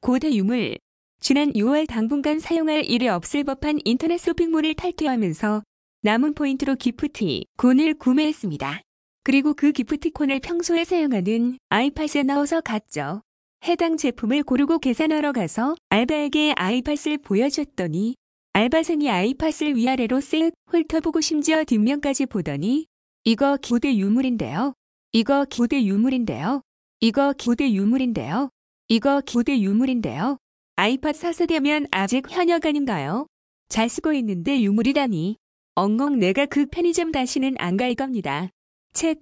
고대유물 지난 6월 당분간 사용할 일이 없을 법한 인터넷 쇼핑몰을 탈퇴하면서 남은 포인트로 기프티콘을 구매했습니다. 그리고 그 기프티콘을 평소에 사용하는 아이팟에 넣어서 갔죠. 해당 제품을 고르고 계산하러 가서 알바에게 아이팟을 보여줬더니 알바생이 아이팟을 위아래로 쓱 훑어보고 심지어 뒷면까지 보더니 이거 고대 유물인데요. 이거 고대 유물인데요. 이거 고대 유물인데요. 이거 고대 유물인데요. 아이팟 4세대면 아직 현역 아닌가요? 잘 쓰고 있는데 유물이라니. 엉엉 내가 그 편의점 다시는 안 갈 겁니다. 챗